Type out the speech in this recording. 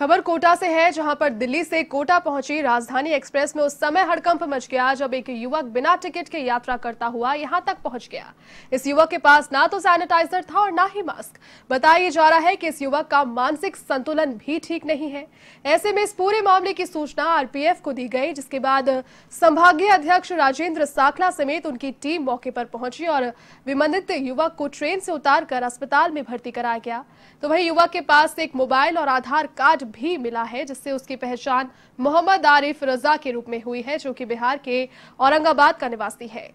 खबर कोटा से है जहां पर दिल्ली से कोटा पहुंची राजधानी एक्सप्रेस में उस समय हड़कंप मच गया जब एक युवक बिना टिकट के यात्रा करता हुआ यहां तक पहुंच गया इस युवक के पास ना तो सैनिटाइजर था और ना ही मास्क बताया जा रहा है कि इस युवक का मानसिक संतुलन भी ठीक नहीं है ऐसे में इस पूरे मामले की सूचना आरपीएफ को दी गई जिसके बाद संभागीय अध्यक्ष राजेंद्र साखला समेत उनकी टीम मौके पर पहुंची और विमंदित युवक को ट्रेन से उतारकर अस्पताल में भर्ती कराया गया तो वही युवक के पास एक मोबाइल और आधार कार्ड भी मिला है जिससे उसकी पहचान मोहम्मद आरिफ रजा के रूप में हुई है जो कि बिहार के औरंगाबाद का निवासी है